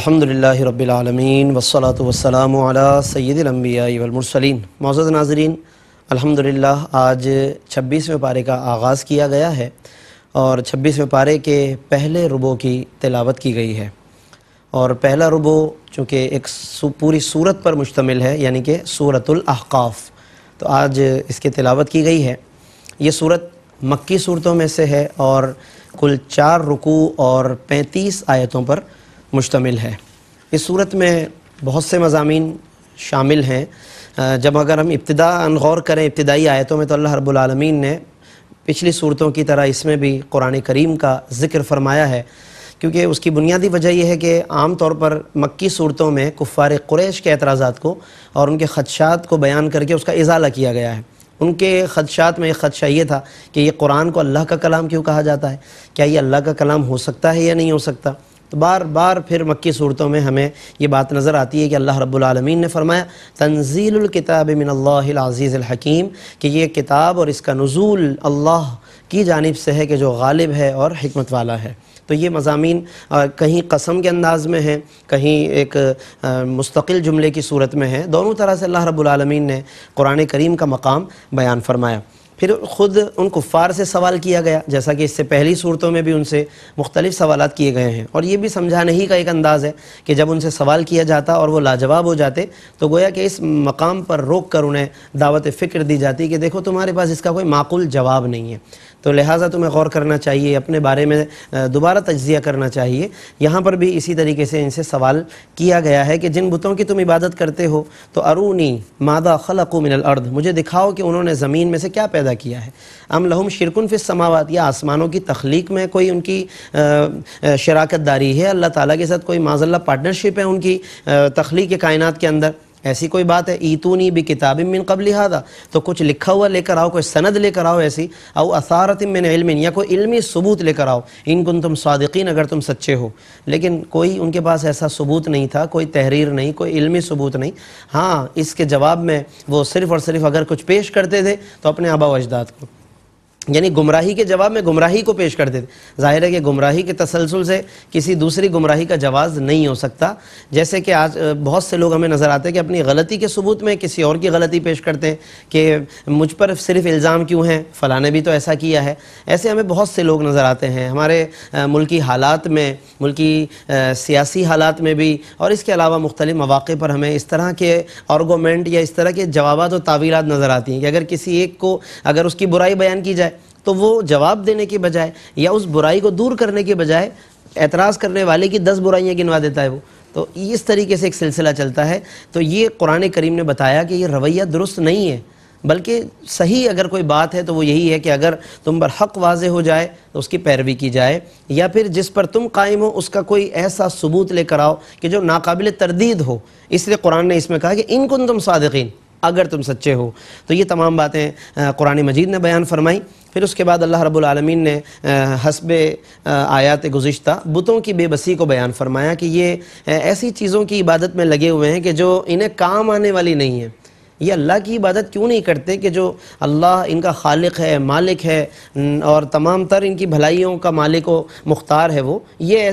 अल्हम्दुलिल्लाह रब्बिल आलमीन वस्सलातु वस्सलामु अला सय्यिदिल अंबिया वल मुरसलीन मौजूद नाजरीन अल्हम्दुलिल्लाह आज 26वें पारे का आगाज़ किया गया है और 26वें पारे के पहले रुबो की तिलावत की गई है और पहला रुबो चूँकि एक पूरी सूरत पर मुश्तमिल है यानी कि सूरतुल अहकाफ़ तो आज इसकी तिलावत की गई है ये सूरत मक्की सूरतों में से है और कुल चार रुकू और पैंतीस आयतों पर मुश्तमिल है इस सूरत में बहुत से मजामी शामिल हैं जब अगर हम इब्तदा गौर करें इब्तदाई आयतों में तो अल्लाह रबालमीन ने पिछली सूरतों की तरह इसमें भी कुरान करीम का ज़िक्र फरमाया है क्योंकि उसकी बुनियादी वजह यह है कि आम तौर पर मक्की सूरतों में कुफ़ार कुरैश के एतराज़ात को और उनके खदशात को बयान करके उसका इजाला किया गया है उनके खदशात में एक खदशा ये था कि ये कुरान को अल्लाह का कलाम क्यों कहा जाता है क्या ये अल्लाह का कलाम हो सकता है या नहीं हो सकता तो बार बार फिर मक्की सूरतों में हमें ये बात नज़र आती है कि अल्लाह रब्लमीन ने फरमाया तंजील किताब हकीम कि ये किताब और इसका नज़ूल अल्लाह की जानब से है कि जो गालिब है और हमत वाला है तो ये मजामी कहीं कसम के अंदाज में हैं कहीं एक मुस्तकिल जुमले की सूरत में है दोनों तरह से अल्लाह रब्लमीन ने कुरान करीम का मकाम बयान फरमाया फिर ख़ुद उन कुफ़ार से सवाल किया गया जैसा कि इससे पहली सूरतों में भी उनसे मुख्तलिफ़ सवाल किए गए हैं और ये भी समझाने ही का एक अंदाज़ है कि जब उनसे सवाल किया जाता और वो लाजवाब हो जाते तो गोया कि इस मकाम पर रोक कर उन्हें दावत फ़िक्र दी जाती कि देखो तुम्हारे पास इसका कोई माकूल जवाब नहीं है तो लिहाजा तुम्हें गौर करना चाहिए अपने बारे में दोबारा तजिया करना चाहिए यहाँ पर भी इसी तरीके से इनसे सवाल किया गया है कि जिन बुतों की तुम इबादत करते हो तो अरूनी मादा ख़लक़ू मिनल अर्द मुझे दिखाओ कि उन्होंने ज़मीन में से क्या पैदा किया है अम लहम शिरकुन फिस समावत या आसमानों की तख्लीक में कोई उनकी शराकत दारी है अल्लाह ताली के साथ कोई माजल्ला पार्टनरशिप है उनकी तख्लीक कायनत के अंदर ऐसी कोई बात है ईतूनी भी किताबें मिन कब लिहाजा तो कुछ लिखा हुआ लेकर आओ कोई सनद लेकर आओ ऐसी और असारत मिन इल्मिन या कोई इल्मी सबूत लेकर आओ गुन तुम सादिकीन अगर तुम सच्चे हो लेकिन कोई उनके पास ऐसा सबूत नहीं था कोई तहरीर नहीं कोई इल्मी सबूत नहीं हाँ इसके जवाब में वो सिर्फ़ और सिर्फ अगर कुछ पेश करते थे तो अपने आबा अजदाद को यानी गुमराही के जवाब में गुमराही को पेश कर देते जाहिर है कि गुमराही के तसलसल से किसी दूसरी गुमराही का जवाब नहीं हो सकता जैसे कि आज बहुत से लोग हमें नज़र आते हैं कि अपनी गलती के सबूत में किसी और की गलती पेश करते हैं कि मुझ पर सिर्फ इल्ज़ाम क्यों हैं फ़लाने भी तो ऐसा किया है ऐसे हमें बहुत से लोग नज़र आते हैं हमारे मुल्की हालात में मुल्की सियासी हालात में भी और इसके अलावा मुख्तलि मौाक़े पर हमें इस तरह के आर्गोमेंट या इस तरह के जवाब और तावीरत नज़र आती हैं कि अगर किसी एक को अगर उसकी बुराई बयान की जाए तो वो जवाब देने के बजाय या उस बुराई को दूर करने के बजाय एतराज़ करने वाले की दस बुराइयाँ गिनवा देता है वो तो इस तरीके से एक सिलसिला चलता है तो ये कुरान करीम ने बताया कि ये रवैया दुरुस्त नहीं है बल्कि सही अगर कोई बात है तो वो यही है कि अगर तुम पर हक वाज हो जाए तो उसकी पैरवी की जाए या फिर जिस पर तुम कायम हो उसका कोई ऐसा सबूत लेकर आओ कि जो नाकबिल तरदीद हो इसलिए कुरान ने इसमें कहा कि इनकुन तुम सादकिन अगर तुम सच्चे हो तो ये तमाम बातें कुरान मजीद ने बयान फरमाई फिर उसके बाद अल्लाह रब्बुल रबालमीन ने हसब आयात गुज्त बुतों की बेबसी को बयान फरमाया कि ये ऐसी चीज़ों की इबादत में लगे हुए हैं कि जो इन्हें काम आने वाली नहीं है ये अल्लाह की इबादत क्यों नहीं करते कि जो अल्लाह इनका खालिक है मालिक है और तमाम तर इनकी भलाइयों का मालिक व मुख्तार है वो ये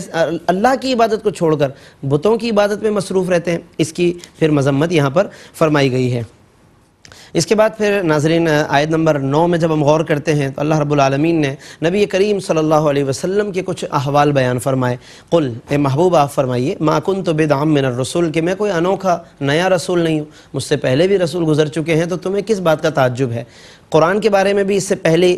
अल्लाह की इबादत को छोड़कर बुतों की इबादत में मसरूफ़ रहते हैं इसकी फिर मजम्मत यहाँ पर फरमाई गई है इसके बाद फिर नाजरीन आयत नंबर नौ में जब हम गौर करते हैं तो अल्लाह रबालमीन ने नबी करीम सल्लल्लाहु अलैहि वसल्लम के कुछ अहवाल बयान फरमाए कुल ए महबूब आप फरमाइए माकुन तो बेदाम मिनर रसूल के मैं कोई अनोखा नया रसूल नहीं हूँ मुझसे पहले भी रसूल गुजर चुके हैं तो तुम्हें किस बात का ताज्जुब है कुरान के बारे में भी इससे पहले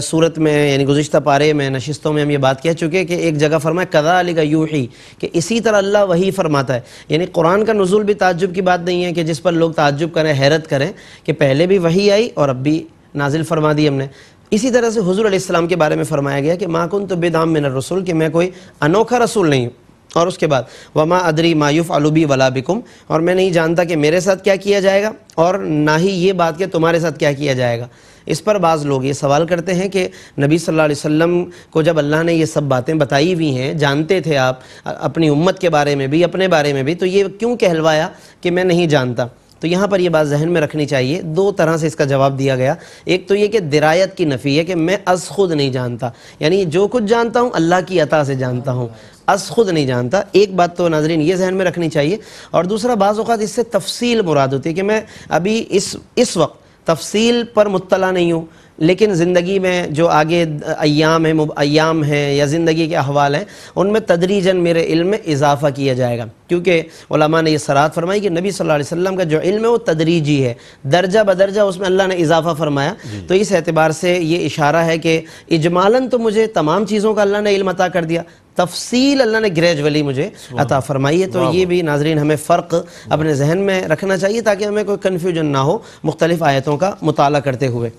सूरत में यानी गुज्त पारे में नशस्तों में हम ये बात कह चुके हैं कि एक जगह फरमाए कदा अली का यू ही कि इसी तरह अल्लाह वही फरमाता है यानी कुरान का नज़ुल भी ताजुब की बात नहीं है कि जिस पर लोग ताजुब करें हैरत करें कि पहले भी वही आई और अब भी नाजिल फरमा दी हमने इसी तरह से हजूर के बारे में फरमाया गया कि माकुन तो बेदाम मिनर रसूल कि मैं कोई अनोखा रसूल नहीं हूँ और उसके बाद वमा अदरी मायूफ़ अलूबी वला बिकुम और मैं नहीं जानता कि मेरे साथ क्या किया जाएगा और ना ही ये बात कि तुम्हारे साथ क्या किया जाएगा इस पर बाज़ लोग ये सवाल करते हैं कि नबी सल्लल्लाहु अलैहि वसल्लम को जब अल्लाह ने ये सब बातें बताई हुई हैं जानते थे आप अपनी उम्मत के बारे में भी अपने बारे में भी तो ये क्यों कहलवाया कि मैं नहीं जानता तो यहाँ पर यह बात जहन में रखनी चाहिए दो तरह से इसका जवाब दिया गया एक तो ये कि दरायत की नफ़ी है कि मैं अज खुद नहीं जानता यानी जो कुछ जानता हूँ अल्लाह की अता से जानता हूँ अस खुद नहीं जानता एक बात तो नाजरीन ये जहन में रखनी चाहिए और दूसरा बाज़ात इससे तफसील मुराद होती है कि मैं अभी इस इस वक्त तफसील पर मुतला नहीं हूँ लेकिन ज़िंदगी में जो आगे अयाम है अयाम हैं या ज़िंदगी के अहवाल हैं उनमें तदरीजन मेरे इल्म में इजाफ़ा किया जाएगा क्योंकि उलमा ने यह सरात फरमाई कि नबी सल्लल्लाहु अलैहि वसल्लम का जो इल्म है वो तदरीजी है दर्जा बदर्जा उसमें अल्लाह ने इजाफ़ा फरमाया तो इस एतबार से ये इशारा है कि इजमालन तो मुझे तमाम चीज़ों का अल्लाह ने इल्म अता कर दिया तफसील अल्लाह ने ग्रेजुअली मुझे अता फरमाई है तो ये भी नाजरीन हमें फ़र्क अपने जहन में रखना चाहिए ताकि हमें कोई कन्फ्यूजन ना हो मुख्तलिफ़ आयतों का मुताल करते हुए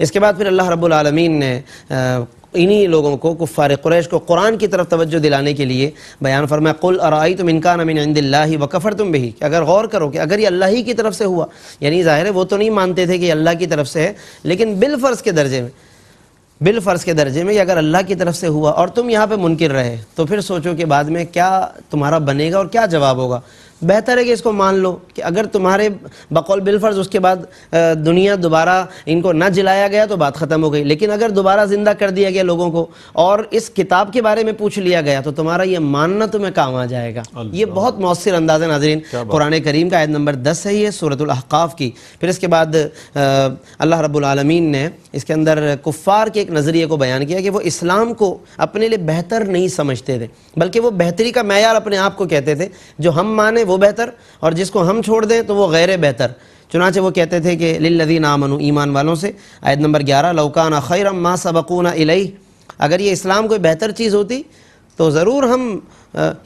इसके बाद फिर अल्लाह रबालमीन ने इन्हीं लोगों को कुफ़ार क्रैश को कुरान की तरफ तवज्जो दिलाने के लिए बयान फरमाया कुल आई तुम इनका नमिन वकफ़र तुम भी अगर गौर करो कि अगर ये अल्लाह ही की तरफ से हुआ यानी ज़ाहिर है वो तो नहीं मानते थे कि अल्लाह की तरफ से है लेकिन बिलफ़र्ज़ के दर्जे में बिल फ़र्ज़ के दर्जे में अगर अल्लाह की तरफ से हुआ और तुम यहाँ पे मुनकर रहे तो फिर सोचो कि बाद में क्या तुम्हारा बनेगा और क्या जवाब होगा बेहतर है कि इसको मान लो कि अगर तुम्हारे बकौल बिलफर्ज उसके बाद दुनिया दोबारा इनको ना जिलाया गया तो बात ख़त्म हो गई लेकिन अगर दोबारा ज़िंदा कर दिया गया लोगों को और इस किताब के बारे में पूछ लिया गया तो तुम्हारा ये मानना तुम्हें काम आ जाएगा ये बहुत मौसर अंदाज नाजरीन कुरान करीम का आयत नंबर दस है ये सूरतलहकाफ़ की फिर इसके बाद अल्लाह रबालमीन ने इसके अंदर कुफ़ार के एक नज़रिए को बयान किया कि वो इस्लाम को अपने लिए बेहतर नहीं समझते थे बल्कि वो बेहतरी का मैार अपने आप को कहते थे जो हम माने वो बेहतर और जिसको हम छोड़ दें तो वो गैर बेहतर चुनाचे वो कहते थे कि लदी नामनु ईमान वालों से आयत नंबर ग्यारह लौकाना खैर माँ ना इलई अगर ये इस्लाम कोई बेहतर चीज़ होती तो ज़रूर हम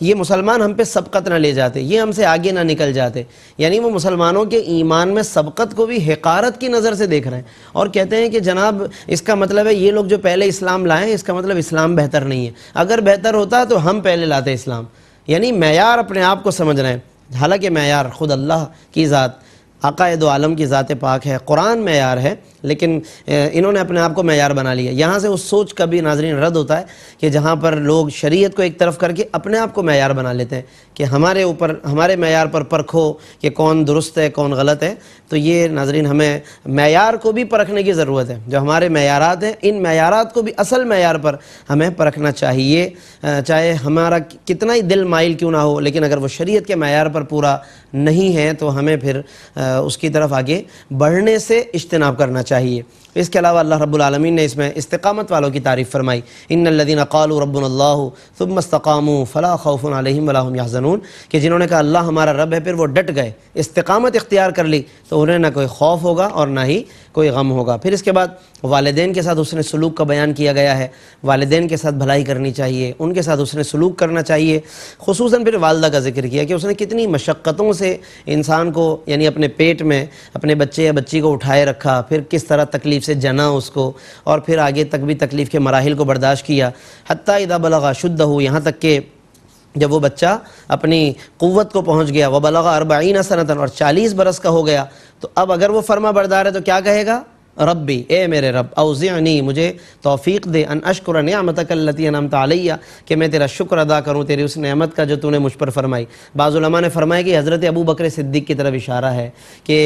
ये मुसलमान हम पे सबकत ना ले जाते ये हमसे आगे ना निकल जाते यानी वो मुसलमानों के ईमान में सबकत को भी हकारत की नज़र से देख रहे हैं और कहते हैं कि जनाब इसका मतलब है ये लोग जो पहले इस्लाम लाए इसका मतलब इस्लाम बेहतर नहीं है अगर बेहतर होता तो हम पहले लाते इस्लाम यानी मैार अपने आप को समझ रहे हैं हालांकि मैार ख़ुद अल्लाह की ज़ात अकायद आलम की ज़ात पाक है कुरान मैार है लेकिन इन्होंने अपने आप को मैार बना लिया यहाँ से उस सोच का भी नाजरीन रद्द होता है कि जहाँ पर लोग शरीयत को एक तरफ करके अपने आप को मैार बना लेते हैं कि हमारे ऊपर हमारे मैार पर परखो कि कौन दुरुस्त है कौन गलत है तो ये नाजरीन हमें मैार को भी परखने की ज़रूरत है जो हमारे मैारात हैं इन मैारात को भी असल मैार पर हमें परखना चाहिए चाहे हमारा कितना ही दिल माइल क्यों ना हो लेकिन अगर वो शरीयत के मैार पर पूरा नहीं है तो हमें फिर उसकी तरफ आगे बढ़ने से इज्तनाब करना चाहिए चाहिए इसके अलावा अल्लाह रब्लमिन ने इसमें इस्तकामत वालों की तारीफ़ फरमाई इन लदीन अकालू रब्बल्लास्तकाम फ़ला खौफ़न वलाम याजनून कि जिन्होंने कहा अल्लाह हमारा रब है फिर वो डट गए इस्तकामत इख्तियार कर ली तो उन्हें ना कोई खौफ होगा और ना ही कोई गम होगा फिर इसके बाद वालदेन के साथ उसने सलूक का बयान किया गया है वालदे के साथ भलाई करनी चाहिए उनके साथ उसने सलूक करना चाहिए खसूस फिर वालदा का जिक्र किया कि उसने कितनी मशक्क़तों से इंसान को यानी अपने पेट में अपने बच्चे या बच्ची को उठाए रखा फिर किस तरह तकलीफ़ से जना उसको और फिर आगे तक भी तकलीफ़ के मराहल को बर्दाश्त किया हती इदा बलगा शुद्ध हो यहाँ तक के जब वो बच्चा अपनी क़वत को पहुँच गया वह बलगा अरबाइन सनतन और चालीस बरस का हो गया तो अब अगर वो फर्मा बरदार है तो क्या कहेगा रब्बी ए मेरे रब अवज़नी मुझे तोफ़ी दे अन अशकुर नमतकलती नम तलिया कि मैं तेरा शुक्र अदा करूँ तेरी उस नमत का जो तूने मुझ पर फरमाई बाज़ुलमा ने फरमाया कि हज़रत अबू बकर सिद्दीक की तरफ इशारा है कि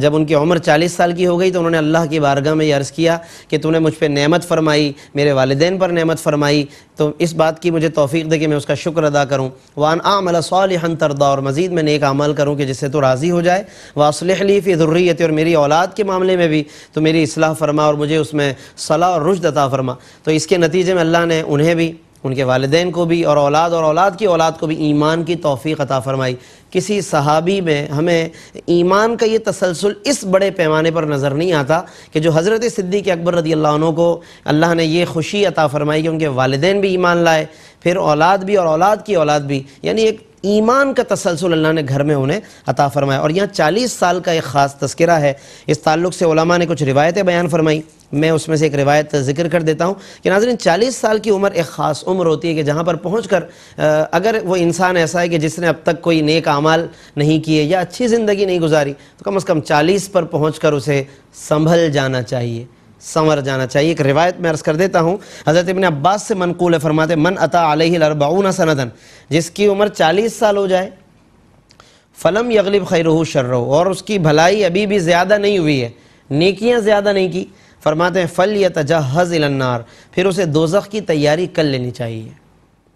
जब उनकी उम्र चालीस साल की हो गई तो उन्होंने अल्लाह की बारगाह में अर्ज़ किया कि तूने मुझ पर नमत फ़रमाई मेरे वालदेन पर नमत फ़रमाई तो इस बात की मुझे तोफ़ी दे कि मैं उसका शुक्र अदा करूँ वान आमल सल तरदा और मज़ीद मैंने एक अमल करूँ कि जिससे तो राज़ी हो जाए वासलहली है ज़ुर्रीत और मेरी औलाद के मामले में भी तो मेरी असलाह फरमा और मुझे उसमें सलाह और रुश अता फरमा तो इसके नतीजे में अल्लाह ने उन्हें भी उनके वालदेन को भी और औलाद और औलाद की औलाद को भी ईमान की तोफ़ी अता फरमाई किसी सहाबी में हमें ईमान का ये तसलसल इस बड़े पैमाने पर नज़र नहीं आता कि जो हज़रत सिद्दीक अकबर रदी अल्लाह को अल्लाह ने यह खुशी अता फरमाई कि उनके वालदेन भी ईमान लाए फिर औलाद भी और औलाद की औलाद भी यानी एक ईमान का तसलसल अल्लाह ने घर में उन्हें अता फरमाया और यहाँ चालीस साल का एक ख़ास तस्करा है इस ताल्लुक़ से ओलमा ने कुछ रिवायतें बयान फरमाई मैं उसमें से एक रिवायत जिक्र कर देता हूँ कि नाजरन चालीस साल की उम्र एक ख़ास उम्र होती है कि जहाँ पर पहुँच कर अगर वो इंसान ऐसा है कि जिसने अब तक कोई नेक अमाल नहीं किए या अच्छी ज़िंदगी नहीं गुजारी तो कम अज़ कम चालीस पर पहुँच कर उसे संभल जाना चाहिए संवर जाना चाहिए एक रिवायत में अर्ज़ कर देता हूँ हज़रत इबन अब्बास से मनकूल है फरमाते मन अता अलबाउन सनदन जिसकी उम्र चालीस साल हो जाए फ़लम यगलिब खैरहू शर्रहू और उसकी भलाई अभी भी ज़्यादा नहीं हुई है नेकियाँ ज़्यादा नहीं की फरमाते हैं फ़ल या तजहज़ इलन्नार फिर उसे दोजख की तैयारी कर लेनी चाहिए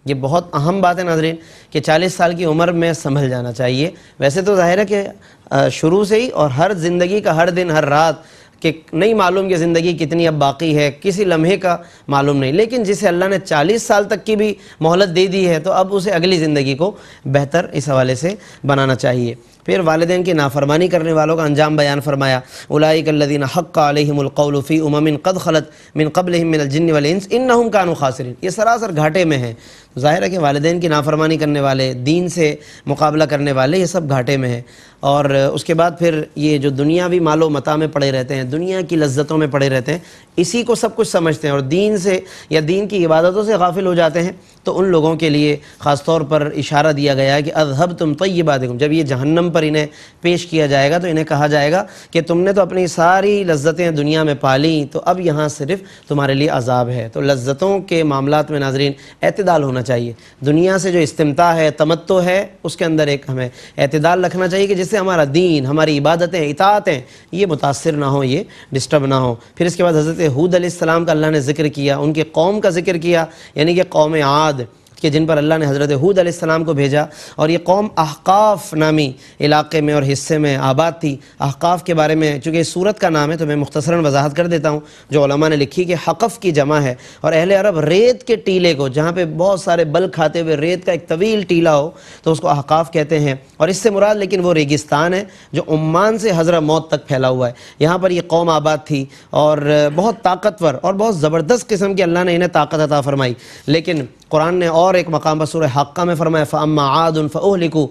ये बहुत अहम बात है नाजरीन कि 40 साल की उम्र में संभल जाना चाहिए वैसे तो ज़ाहिर है कि शुरू से ही और हर ज़िंदगी का हर दिन हर रात कि नहीं मालूम कि ज़िंदगी कितनी अब बाकी है किसी लम्हे का मालूम नहीं लेकिन जिसे अल्लाह ने 40 साल तक की भी मोहलत दे दी है तो अब उसे अगली ज़िंदगी को बेहतर इस हवाले से बनाना चाहिए फिर वालदेन की नाफरमानी करने वालों का अंजाम बयान फरमाया उलाईकल्लिन हक़ालफ़ी उमिन कद खलत मिन कबल जिन वलिस इन नहम का खासरीन ये सरासर घाटे में है ज़ाहिर है कि वालदेन की नाफरमानी करने वाले दीन से मुकाबला करने वाले ये सब घाटे में है और उसके बाद फिर ये जो दुनिया भी मालो मता में पड़े रहते हैं दुनिया की लज्जतों में पड़े रहते हैं इसी को सब कुछ समझते हैं और दीन से या दीन की इबादतों से गाफिल हो जाते हैं तो उन लोगों के लिए ख़ास तौर पर इशारा दिया गया है कि अजहब तुम तो ये बात जब ये जहन्नम पर इन्हें पेश किया जाएगा तो इन्हें कहा जाएगा कि तुमने तो अपनी सारी लज्जतें दुनिया में पाली तो अब यहाँ सिर्फ तुम्हारे लिए अजाब है तो लज्जतों के मामला में नाजरीन अतदाल होना चाहिए दुनिया से जो इस्तमता है तमत्तो है उसके अंदर एक हमें अतदाल रखना चाहिए कि जिस जिससे हमारा दीन हमारी इबादतें इतातें ये मुतासर ना हो ये डिस्टर्ब ना हो फिर इसके बाद हज़रत हूद का अल्लाह ने ज़िक्र किया उनके कौम का ज़िक्र किया यानी कि कौम आद कि जिन पर अल्लाह ने हज़रत हूद आसमाम को भेजा और ये कौम अहकाफ़ नामी इलाके में और हिस्से में आबाद थी अहकाफ़ के बारे में चूँकि सूरत का नाम है तो मैं मुख्तसरा वजाहत कर देता हूँ जो ने लिखी कि हक़फ़ की जमा है और अहल अरब रेत के टीले को जहाँ पर बहुत सारे बल खाते हुए रेत का एक तवील टीला हो तो उसको अहकाफ़ कहते हैं और इससे मुराद लेकिन वो रेगिस्तान है जो उम्मान से हज़रा मौत तक फैला हुआ है यहाँ पर यह कौम आबाद थी और बहुत ताकतवर और बहुत ज़बरदस्त किस्म की अल्लाह ने इन्हें ताकत अता फरमाई लेकिन कुरान ने और एक मकाम पर हक्का में फरमाया फ़म्मा आदन फ़लिकू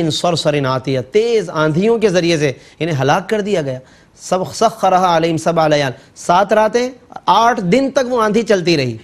इन सर सरिन आती है तेज़ आंधियों के ज़रिए से इन्हें हलाक कर दिया गया सब सख रहा आलिम सब आलयाल सात रातें आठ दिन तक वो आंधी चलती रही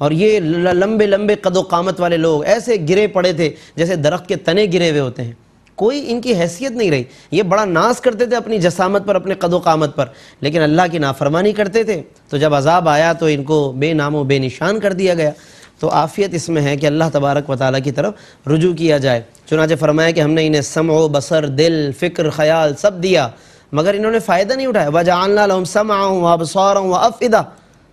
और ये लंबे लंबे कदो कामत वाले लोग ऐसे गिरे पड़े थे जैसे दरख्त के तने गिरे हुए होते हैं कोई इनकी हैसियत नहीं रही ये बड़ा नाश करते थे अपनी जसामत पर अपने कदो कामत पर लेकिन अल्लाह की नाफरमानी करते थे तो जब अजाब आया तो इनको बेनामो बेनिशान कर दिया गया तो आफ़ियत इसमें है कि अल्लाह तबारक व ताली की तरफ रुजू किया जाए चुनाचे फरमाया कि हमने इन्हें सम बसर दिल फ़िक्र ख्याल सब दिया मगर इन्होंने फ़ायदा नहीं उठाया वजान सम आऊँ वबसार व अफ़िदा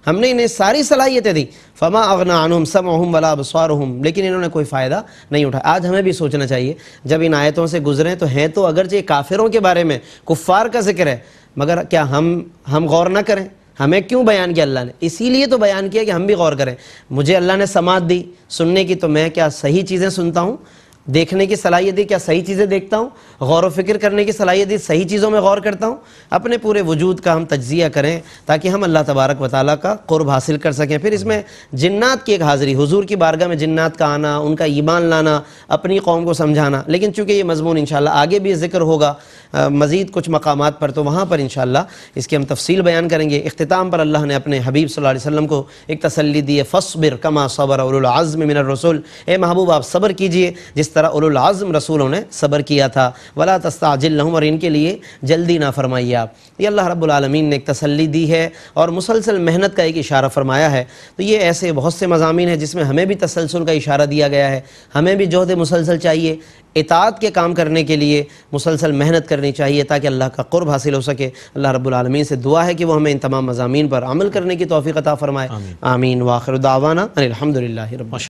हमने इन्हें सारी सलाहियतें दी फमा अगना आनुम सम अहम वला बसार लेकिन इन्होंने कोई फ़ायदा नहीं उठाया आज हमें भी सोचना चाहिए जब इन आयतों से गुजरें तो हैं तो अगरचे काफिरों के बारे में कुफ़ार का जिक्र है मगर क्या हम हम गौर ना करें हमें क्यों बयान किया अल्लाह ने इसीलिए तो बयान किया कि हम भी गौर करें मुझे अल्लाह ने समाध दी सुनने की तो मैं क्या सही चीज़ें सुनता हूँ देखने की सलाहियत दी क्या सही चीज़ें देखता हूँ गौर व फिक्र करने की सलाहियत दी सही चीज़ों में गौर करता हूँ अपने पूरे वजूद का हम तजिया करें ताकि हम अल्लाह तबारक व ताली का कुर्ब हासिल कर सकें फिर इसमें जन्नात की एक हाज़िरी हुजूर की बारगाह में जन्नात का आना उनका ईमान लाना अपनी कौम को समझाना लेकिन चूँकि ये मजमून इन आगे भी जिक्र होगा मज़ीद कुछ मकाम पर तो वहाँ पर इन इसकी हम तफसील बयान करेंगे अख्ताम पर अल्लाह ने अपने हबीब सल वसम को एक तसली दी है फ़सबिर कमा सबर और आज़म मिनर रसूल ए महबूब आप सब्र कीजिए जिस तरह उलुलाज़म रसूलों ने सबर किया था वला तस्ताजिल्लहम और इनके लिए जल्दी ना फरमाइए आप ये अल्लाह रब्बुल ने एक तसल्ली दी है और मुसलसल मेहनत का एक इशारा फरमाया है तो ये ऐसे बहुत से मजामी हैं जिसमें हमें भी तसलसल का इशारा दिया गया है हमें भी जहद मुसलसल चाहिए इतात के काम करने के लिए मुसलसल मेहनत करनी चाहिए ताकि अल्लाह का क़ुरब हासिल हो सके अल्लाह रब्लमीन से दुआ है कि वो हमें इन तमाम मजामी पर अमल करने की तोफ़ी अता फ़रमाए आमीन वाखिर दावाना अलहमदिल्ला